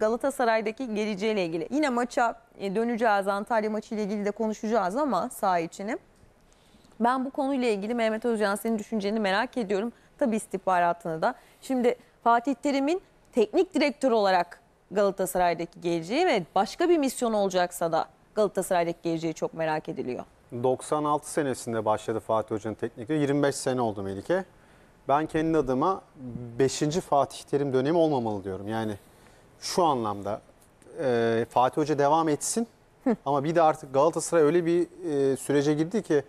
Galatasaray'daki geleceğiyle ilgili. Yine maça e, döneceğiz. Antalya maçıyla ilgili de konuşacağız ama sağ içini. Ben bu konuyla ilgili Mehmet Özcan senin düşünceni merak ediyorum. Tabii istihbaratını da. Şimdi Fatih Terim'in teknik direktör olarak Galatasaray'daki geleceği ve başka bir misyon olacaksa da Galatasaray'daki geleceği çok merak ediliyor. 96 senesinde başladı Fatih Hoca'nın teknikte. 25 sene oldu Melike. Ben kendi adıma 5. Fatih Terim dönemi olmamalı diyorum. Yani şu anlamda e, Fatih Hoca devam etsin ama bir de artık Galatasaray öyle bir e, sürece girdi ki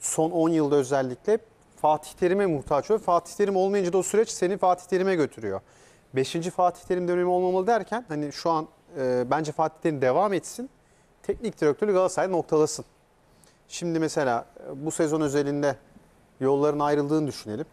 son 10 yılda özellikle Fatih Terim'e muhtaç oluyor. Fatih Terim olmayınca da o süreç seni Fatih Terim'e götürüyor. Beşinci Fatih Terim dönemi olmamalı derken hani şu an e, bence Fatih Terim devam etsin. Teknik direktörü Galatasaray noktalasın. Şimdi mesela e, bu sezon özelinde yolların ayrıldığını düşünelim.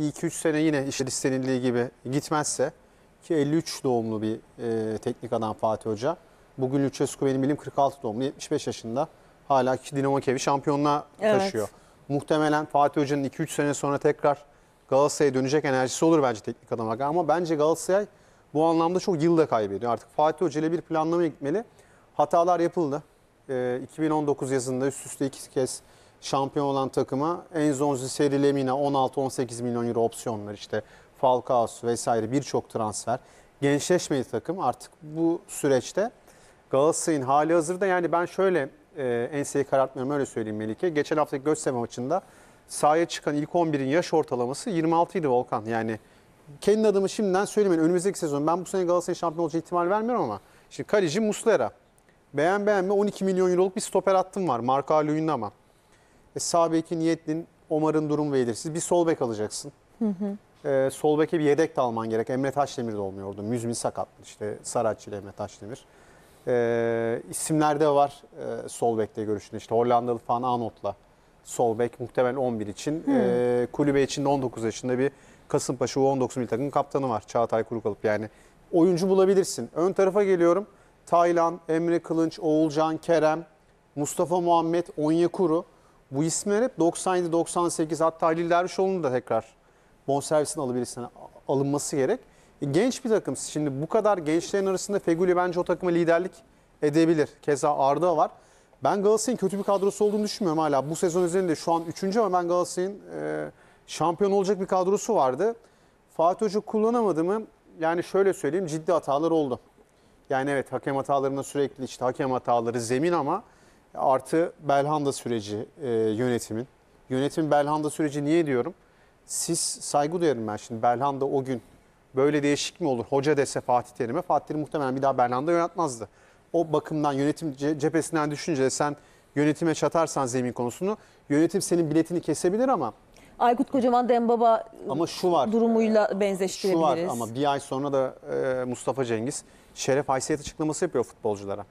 2-3 sene yine işte istenildiği gibi gitmezse ki 53 doğumlu bir e, teknik adam Fatih Hoca. Bugün Lucescu benim bilim 46 doğumlu 75 yaşında. Hala Dinamo Kiev'i şampiyonluğa evet. taşıyor. Muhtemelen Fatih Hoca'nın 2-3 sene sonra tekrar Galatasaray'a dönecek enerjisi olur bence teknik adama. Ama bence Galatasaray bu anlamda çok yılda kaybediyor. Artık Fatih Hoca ile bir planlama gitmeli. Hatalar yapıldı. E, 2019 yazında üst üste iki kez şampiyon olan takıma Enzonzi, Seri Lemina 16-18 milyon euro opsiyonlar işte Falcao vesaire birçok transfer. Gençleşmedi takım artık bu süreçte Galatasaray'ın hali hazırda yani ben şöyle e, enseyi karartmıyorum öyle söyleyeyim Melike. Geçen haftaki Göztepe maçında sahaya çıkan ilk 11'in yaş ortalaması 26 idi Volkan. Yani kendi adımı şimdiden söylemeyin. Önümüzdeki sezon ben bu sene Galatasaray şampiyon olacağı ihtimal vermiyorum ama şimdi kaleci Muslera. Beğen beğenme 12 milyon euroluk bir stoper attım var. Marka Luyunda ama. E, sağ beki Niyetli'nin Omar'ın durum ve belirsiz. Bir sol bek alacaksın. Hı hı. E, sol beke bir yedek de alman gerek. Emre Taşdemir de olmuyordu. Müzmin sakat. İşte Saratçı ile Emre Taşdemir. E, isimler de var e, sol bekte görüşünde. İşte Hollandalı Van Anotla sol bek muhtemelen 11 için. E, hmm. kulübe için 19 yaşında bir Kasımpaşa U19 milli takım kaptanı var Çağatay Kurukalıp. Yani oyuncu bulabilirsin. Ön tarafa geliyorum. Taylan, Emre Kılınç, Oğulcan, Kerem, Mustafa Muhammed, Onyekuru. Kuru bu isimler hep 97, 98 hatta Halil Dervişoğlu'nun da tekrar bonservisini alabilirsin alınması gerek. E, genç bir takım. Şimdi bu kadar gençlerin arasında Feguli bence o takıma liderlik edebilir. Keza Arda var. Ben Galatasaray'ın kötü bir kadrosu olduğunu düşünmüyorum hala. Bu sezon üzerinde şu an 3. ama ben Galatasaray'ın e, şampiyon olacak bir kadrosu vardı. Fatih Hoca kullanamadı mı? Yani şöyle söyleyeyim ciddi hatalar oldu. Yani evet hakem hatalarında sürekli işte hakem hataları zemin ama Artı Belhanda süreci e, yönetimin. Yönetim Belhanda süreci niye diyorum? Siz saygı duyarım ben şimdi Belhanda o gün böyle değişik mi olur? Hoca dese Fatih Terim'e Fatih Terim muhtemelen bir daha Belhanda yönetmezdi. O bakımdan yönetim cephesinden düşünce sen yönetime çatarsan zemin konusunu yönetim senin biletini kesebilir ama Aykut Kocaman Dembaba ama şu var, durumuyla benzeştirebiliriz. Şu var ama bir ay sonra da e, Mustafa Cengiz şeref haysiyet açıklaması yapıyor futbolculara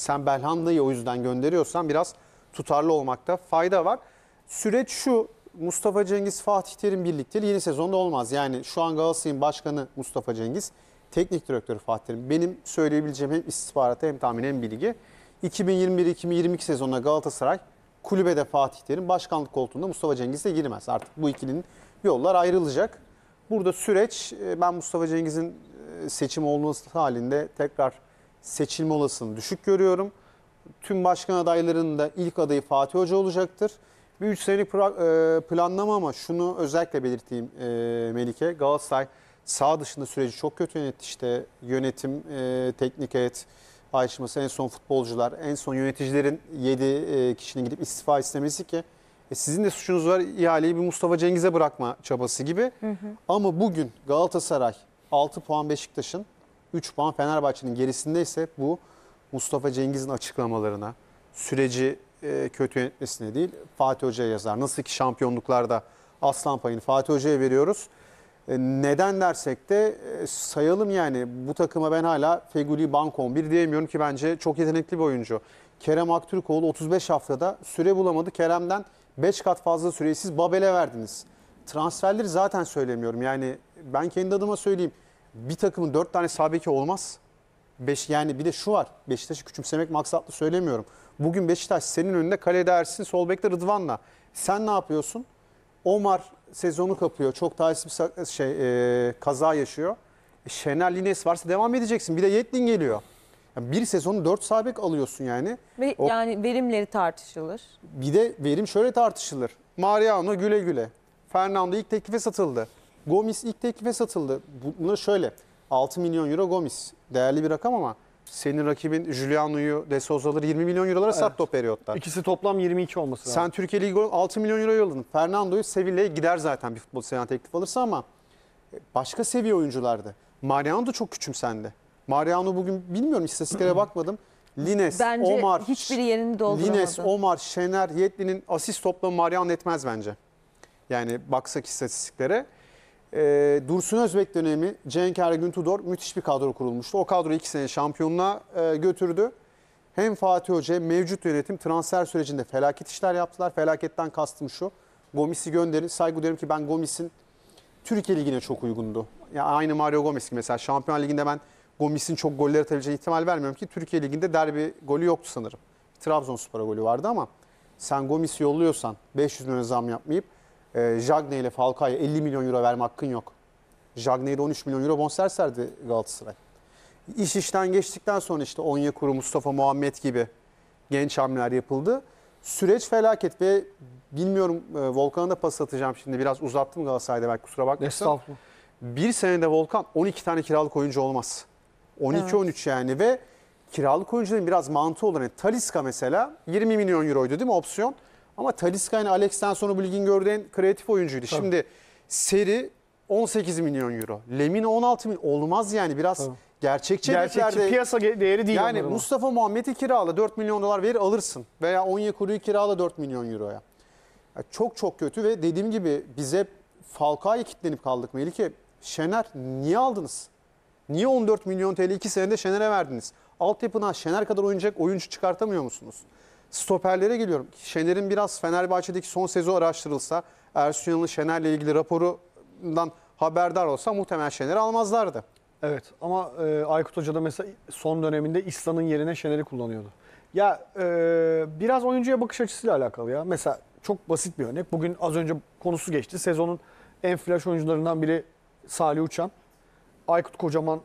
sen Belhanda'yı o yüzden gönderiyorsan biraz tutarlı olmakta fayda var. Süreç şu Mustafa Cengiz Fatih Terim birlikte yeni sezonda olmaz. Yani şu an Galatasaray'ın başkanı Mustafa Cengiz, teknik direktörü Fatih Terim. Benim söyleyebileceğim hem istihbarata hem tahmin hem bilgi. 2021-2022 sezonunda Galatasaray kulübede Fatih Terim, başkanlık koltuğunda Mustafa Cengiz de girmez. Artık bu ikilinin yollar ayrılacak. Burada süreç e, ben Mustafa Cengiz'in e, seçim olması halinde tekrar seçilme olasılığını düşük görüyorum. Tüm başkan adaylarının da ilk adayı Fatih Hoca olacaktır. Bir 3 senelik e, planlama ama şunu özellikle belirteyim e, Melike. Galatasaray sağ dışında süreci çok kötü yönetti. İşte yönetim, e, teknik heyet ayrışması, en son futbolcular, en son yöneticilerin 7 kişinin gidip istifa istemesi ki sizin de suçunuz var ihaleyi bir Mustafa Cengiz'e bırakma çabası gibi. Hı hı. Ama bugün Galatasaray 6 puan Beşiktaş'ın 3 puan Fenerbahçe'nin gerisinde ise bu Mustafa Cengiz'in açıklamalarına, süreci e, kötü yönetmesine değil Fatih Hoca'ya yazar. Nasıl ki şampiyonluklarda aslan payını Fatih Hoca'ya veriyoruz. E, neden dersek de e, sayalım yani bu takıma ben hala Feguli Bankon bir diyemiyorum ki bence çok yetenekli bir oyuncu. Kerem Aktürkoğlu 35 haftada süre bulamadı. Kerem'den 5 kat fazla süreyi siz Babel'e verdiniz. Transferleri zaten söylemiyorum. Yani ben kendi adıma söyleyeyim bir takımın dört tane sabeki olmaz. Beş, yani bir de şu var. Beşiktaş'ı küçümsemek maksatlı söylemiyorum. Bugün Beşiktaş senin önünde kalede Ersin, sol bekte Rıdvan'la. Sen ne yapıyorsun? Omar sezonu kapıyor. Çok talihsiz bir şey, e, kaza yaşıyor. E, Şener Lines varsa devam edeceksin. Bir de Yetlin geliyor. Yani bir sezonu dört sabek alıyorsun yani. Ve, o, yani verimleri tartışılır. Bir de verim şöyle tartışılır. Mariano güle güle. Fernando ilk teklife satıldı. Gomis ilk teklife satıldı. Buna şöyle 6 milyon euro Gomis. Değerli bir rakam ama senin rakibin Juliano'yu De Souza'ları 20 milyon eurolara evet. sattı o periyotta. İkisi toplam 22 olması lazım. Sen Türkiye Ligi 6 milyon euro yolladın. Fernando'yu Sevilla'ya gider zaten bir futbol seyahat teklif alırsa ama e, başka seviye oyunculardı. Mariano da çok küçümsendi. Mariano bugün bilmiyorum istatistiklere bakmadım. Lines, bence Omar, hiçbiri yerini dolduramadı. Lines, Omar, Şener, Yetli'nin asist toplamı Mariano etmez bence. Yani baksak istatistiklere. E, Dursun Özbek dönemi Cenk Ergün Tudor müthiş bir kadro kurulmuştu. O kadro iki sene şampiyonluğa e, götürdü. Hem Fatih Hoca mevcut yönetim transfer sürecinde felaket işler yaptılar. Felaketten kastım şu. Gomis'i gönderin. Saygı duyarım ki ben Gomis'in Türkiye Ligi'ne çok uygundu. Ya aynı Mario Gomis gibi mesela Şampiyon Ligi'nde ben Gomis'in çok golleri atabileceği ihtimal vermiyorum ki Türkiye Ligi'nde derbi golü yoktu sanırım. Trabzonspor'a golü vardı ama sen Gomis'i yolluyorsan 500 milyon zam yapmayıp e, Jagne ile Falcao'ya 50 milyon euro verme hakkın yok. Jagne'ye 13 milyon euro bonservis verdi Galatasaray. İş işten geçtikten sonra işte Onyekuru, Mustafa Muhammed gibi genç hamleler yapıldı. Süreç felaket ve bilmiyorum e, Volkan'a da pas atacağım şimdi biraz uzattım Galatasaray'da belki kusura bakmasın. Bir senede Volkan 12 tane kiralık oyuncu olmaz. 12-13 evet. yani ve kiralık oyuncuların biraz mantığı olan yani Taliska mesela 20 milyon euroydu değil mi opsiyon? Ama Taliska ile Alex'ten sonra Bilgingör'de gördüğün kreatif oyuncuydu. Tabii. Şimdi seri 18 milyon euro. Lemin 16 milyon. Olmaz yani biraz Tabii. gerçekçi Gerçekçi piyasa değeri değil. yani Mustafa Mustafa Muhammed'i kirala 4 milyon dolar verir alırsın. Veya Onyekuru'yu kirala 4 milyon euroya. Ya çok çok kötü ve dediğim gibi bize Falcao'ya kilitlenip kaldık Melike. Şener niye aldınız? Niye 14 milyon TL 2 senede Şener'e verdiniz? Altyapına Şener kadar oynayacak oyuncu çıkartamıyor musunuz? Stoperlere geliyorum. Şener'in biraz Fenerbahçe'deki son sezonu araştırılsa, Ersun Yanal'ın Şener'le ilgili raporundan haberdar olsa muhtemelen Şener'i almazlardı. Evet ama e, Aykut Hoca da mesela son döneminde İslan'ın yerine Şener'i kullanıyordu. Ya e, biraz oyuncuya bakış açısıyla alakalı ya. Mesela çok basit bir örnek. Bugün az önce konusu geçti. Sezonun en flash oyuncularından biri Salih Uçan. Aykut Kocaman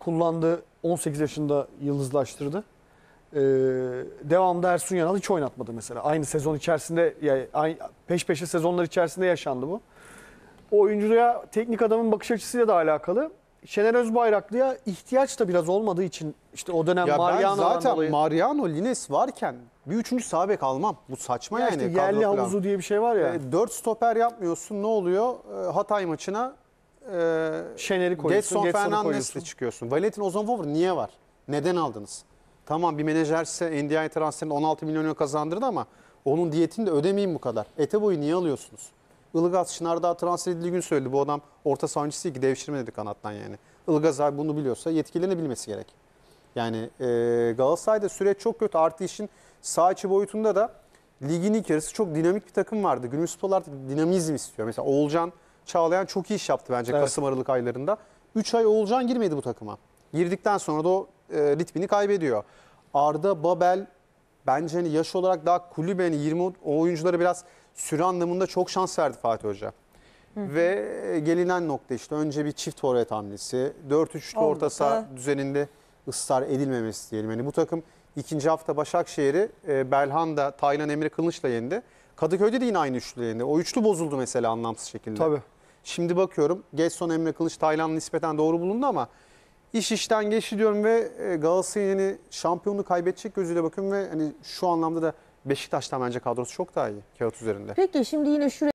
kullandığı 18 yaşında yıldızlaştırdı. Ee, devamlı Ersun Yanal hiç oynatmadı mesela. Aynı sezon içerisinde, yani peş peşe sezonlar içerisinde yaşandı bu. O oyuncuya teknik adamın bakış açısıyla da alakalı. Şener Özbayraklı'ya ihtiyaç da biraz olmadığı için işte o dönem ya Mariano ben zaten dolayı... Mariano Lines varken bir üçüncü sağ almam. Bu saçma ya yani. Işte yerli plan. havuzu diye bir şey var ya. E, dört stoper yapmıyorsun ne oluyor? E, Hatay maçına e, Şener'i koyuyorsun. Getson Fernandes'le çıkıyorsun. Valentin Ozanvovur niye var? Neden aldınız? Tamam bir menajer size NDI transferinde 16 milyon euro kazandırdı ama onun diyetini de ödemeyin bu kadar. Ete boyu niye alıyorsunuz? Ilgaz Şınardağ transfer edildiği gün söyledi. Bu adam orta savuncısı ki devşirme dedi kanattan yani. Ilgaz abi bunu biliyorsa yetkililerini bilmesi gerek. Yani e, Galatasaray'da süreç çok kötü. Artı işin sağ içi boyutunda da ligin ilk yarısı çok dinamik bir takım vardı. Günümüz futbolu artık dinamizm istiyor. Mesela Oğulcan Çağlayan çok iyi iş yaptı bence evet. Kasım Aralık aylarında. 3 ay Oğulcan girmedi bu takıma. Girdikten sonra da o e, ritmini kaybediyor. Arda Babel bence hani yaş olarak daha kulüben hani 20 oyuncuları biraz süre anlamında çok şans verdi Fatih Hoca. Hı Ve e, gelinen nokta işte önce bir çift forvet hamlesi, 4-3 orta saha düzeninde ısrar edilmemesi diyelim. Yani bu takım ikinci hafta Başakşehir'i e, Belhanda, Taylan Emre Kılıç'la yendi. Kadıköy'de de yine aynı üçlü yendi. O üçlü bozuldu mesela anlamsız şekilde. Tabii. Şimdi bakıyorum Gerson Emre Kılıç Taylan nispeten doğru bulundu ama İş işten geçti diyorum ve e, Galatasaray'ın yeni şampiyonu kaybedecek gözüyle bakıyorum ve hani şu anlamda da Beşiktaş'tan bence kadrosu çok daha iyi kağıt üzerinde. Peki şimdi yine şuraya